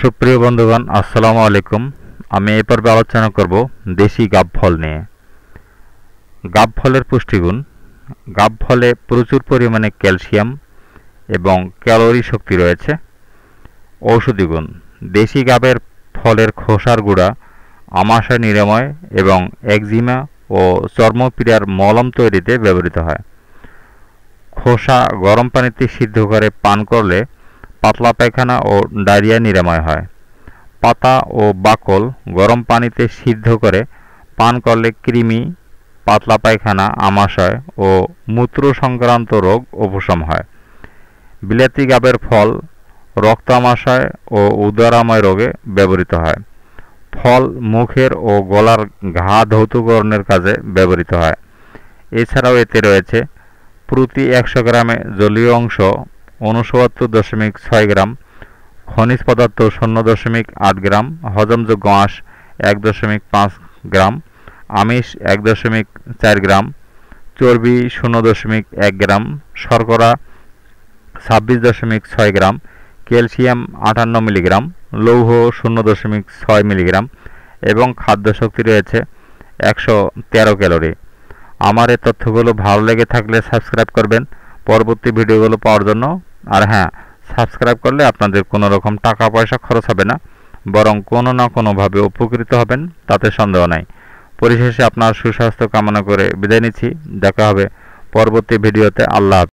সুপ্রিয় বন্ধুগণ আসসালামু আলাইকুম আমি এ পর্বে আলোচনা করব দেশি গাব ফল নিয়ে গাব ফলের পুষ্টিগুণ গাব ফলে প্রচুর পরিমাণে ক্যালসিয়াম এবং ক্যালোরি শক্তি রয়েছে ঔষধিগুণ দেশি গাবের ফলের খোসার গুঁড়া আমাশা নিরাময় এবং একজিমা ও চর্মপীড়ার মলম তৈরিতে ব্যবহৃত হয় খোসা গরম পানিতে সিদ্ধ করে পান করলে পাতলা পায়খানা ও ডায়রিয়া নিরাময় হয় পাতা ও বাকল গরম পানিতে সিদ্ধ করে পান করলে কৃমি পাতলা পায়খানা আমাশয় ও মূত্র সংক্রান্ত রোগ উপশম হয় বিলাতি গাবের ফল রক্ত আমাশয় ও উদরাময় রোগে ব্যবহৃত হয় ফল মুখের ও গলার ঘা ধৌতকরণের কাজে ব্যবহৃত হয় এছাড়াও এতে রয়েছে প্রতি একশো গ্রামে জলীয় অংশ উনসুয়াত্তর দশমিক ছয় গ্রাম খনিজ পদার্থ শূন্য দশমিক আট গ্রাম হজমযোগ্য আঁশ এক দশমিক পাঁচ গ্রাম আমিষ এক দশমিক চার গ্রাম চর্বি শূন্য দশমিক এক গ্রাম শর্করা ছাব্বিশ দশমিক ছয় গ্রাম ক্যালসিয়াম আটান্ন মিলিগ্রাম লৌহ শূন্য দশমিক ছয় মিলিগ্রাম এবং খাদ্যশক্তি রয়েছে একশো তেরো ক্যালোরি আমার এ তথ্যগুলো ভালো লেগে থাকলে সাবস্ক্রাইব করবেন পরবর্তী ভিডিওগুলো পাওয়ার জন্য আর হ্যাঁ সাবস্ক্রাইব করলে আপনাদের কোনো রকম টাকা পয়সা খরচ হবে না বরং কোনো না কোনোভাবে উপকৃত হবেন তাতে সন্দেহ নাই পরিশেষে আপনার সুস্বাস্থ্য কামনা করে বিদায় নিচ্ছি দেখা হবে পরবর্তী ভিডিওতে আল্লাহ